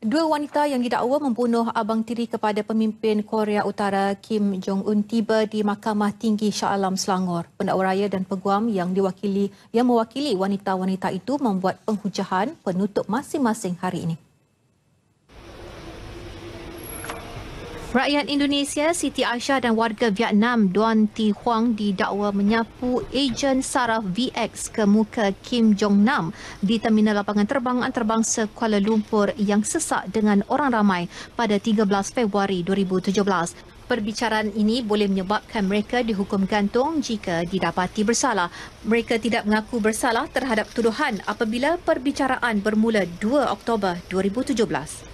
Dua wanita yang didakwa membunuh abang tiri kepada pemimpin Korea Utara Kim Jong-un tiba di Mahkamah Tinggi Shah Alam Selangor. Pendakwa raya dan peguam yang diwakili yang mewakili wanita-wanita itu membuat penghujahan penutup masing-masing hari ini. Rakyat Indonesia Siti Aisyah dan warga Vietnam Duan Thi Huang didakwa menyapu ejen saraf VX ke muka Kim Jong Nam di terminal lapangan terbang antarabangsa Kuala Lumpur yang sesak dengan orang ramai pada 13 Februari 2017. Perbicaraan ini boleh menyebabkan mereka dihukum gantung jika didapati bersalah. Mereka tidak mengaku bersalah terhadap tuduhan apabila perbicaraan bermula 2 Oktober 2017.